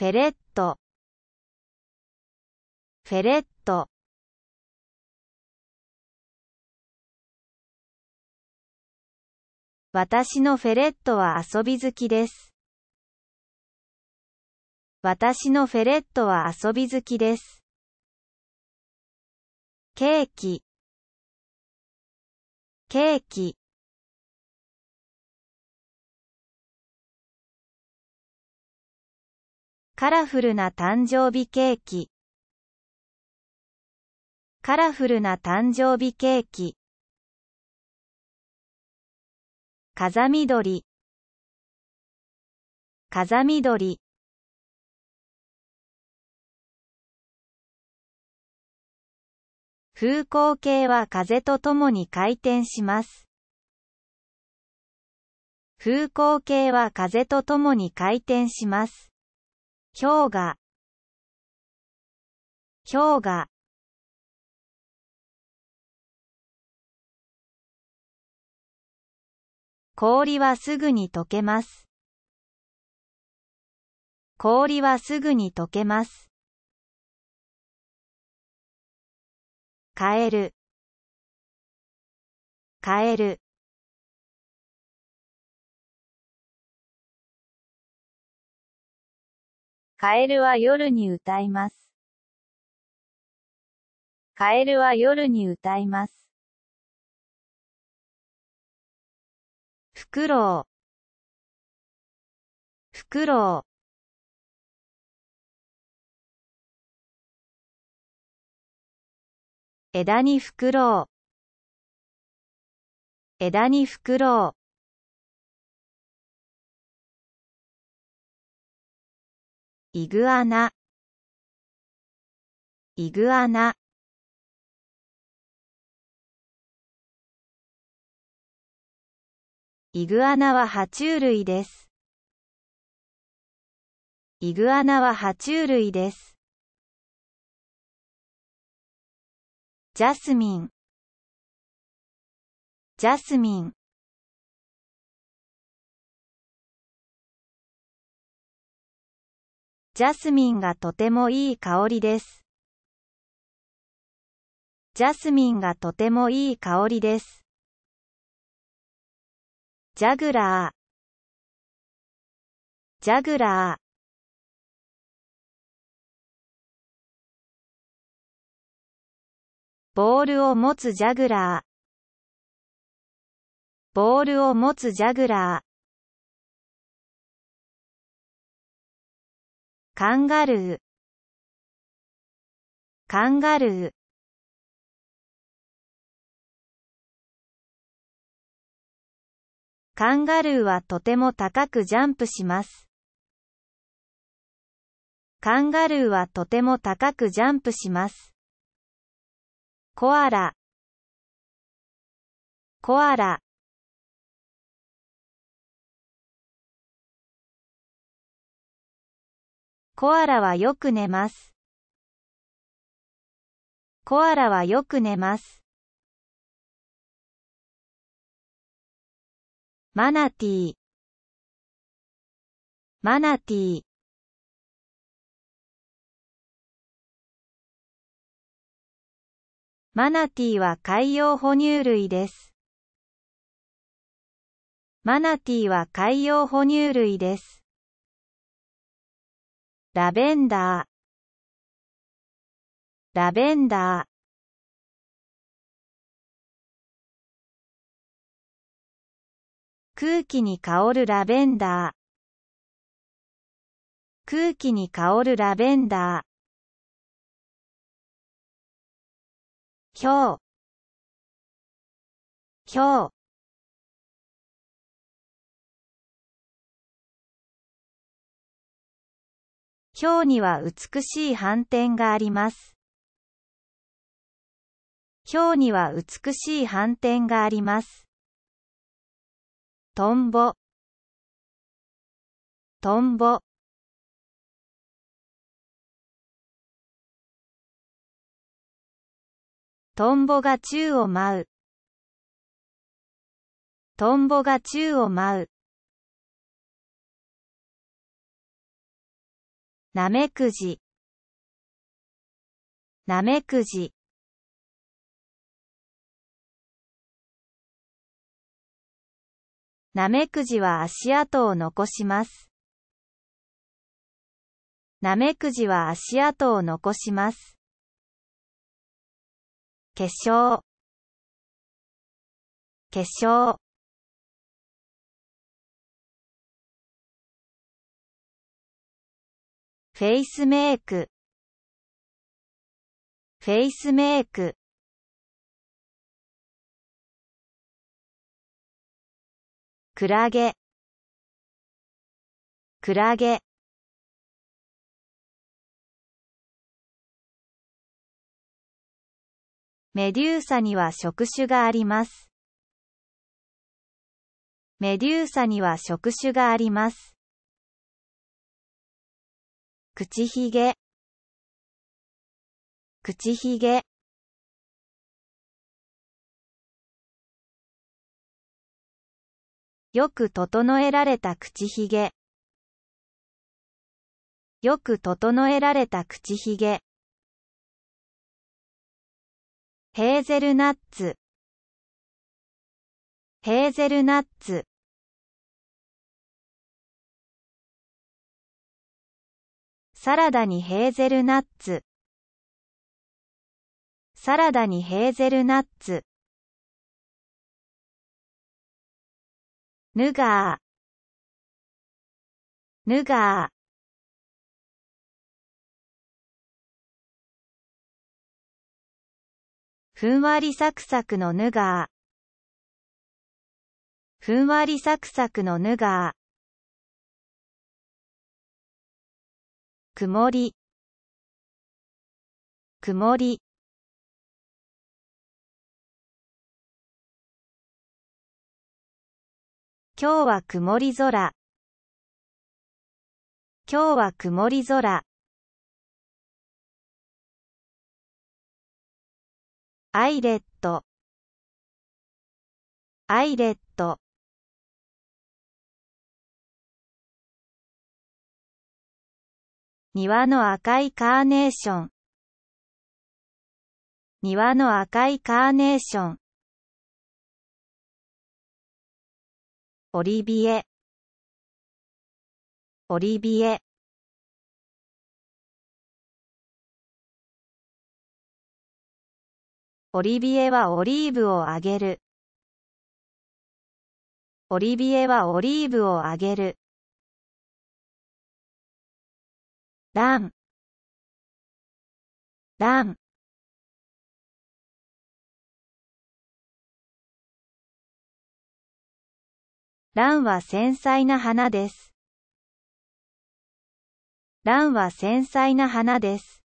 フェレットフェレット私のフェレットは遊び好きです。私のフェレットは遊び好きです。ケーキケーキカラフルな誕生日ケーキ。カラフルな誕生日ケーキ。風緑。風緑。風光計は風とともに回転します。風光系は風とともに回転します。氷河氷河氷はすぐに溶けます。氷はすぐに溶けます。カエルカエルカエルは夜に歌います。カエルは夜に歌います。フクロウ。フクロウ。枝にフクロウ。枝にフクロウ。イグアナイグアナイグアナは爬虫類です。イグアナは爬虫類です。ジャスミンジャスミンジャスミンがとてもいい香りです。ジャスミンがとてもいい香りです。ジャグラージャグラーボールを持つジャグラーボールを持つジャグラーカンガルーカンガルーカンガルーはとても高くジャンプします。カンガルーはとても高くジャンプします。コアラコアラコアラはよく寝ます。コアラはよく寝ます。マナティーマナティーマナティーは海洋哺乳類です。マナティーは海洋哺乳類です。ラベンダーラベンダー空気に香るラベンダー空気に香るラベンダー今日今日今日には美しい反転があります。今日には美しい反転があります。トンボトンボトンボが宙を舞うトンボが宙を舞うなめくじなめくじなめくじは足跡を残します。なめくじは足跡を残します。化粧化粧フェイスメイクフェイスメイククラゲクラゲメデューサには触手があります。メデューサには触手があります。口ひげ口ひげよく整えられた口ひげよく整えられた口ひげヘーゼルナッツヘーゼルナッツサラダにヘーゼルナッツ。サラダにヘーゼルナッツ。ヌガー。ヌガー。ふんわりサクサクのヌガー。ふんわりサクサクのヌガー。曇り曇り今日は曇り空今日は曇り空アイレットアイレット庭の赤いカーネーション庭の赤いカーネーションオリビエオリビエオリビエはオリーブをあげるオリビエはオリーブをあげるランランランは繊細な花です。ランは繊細な花です。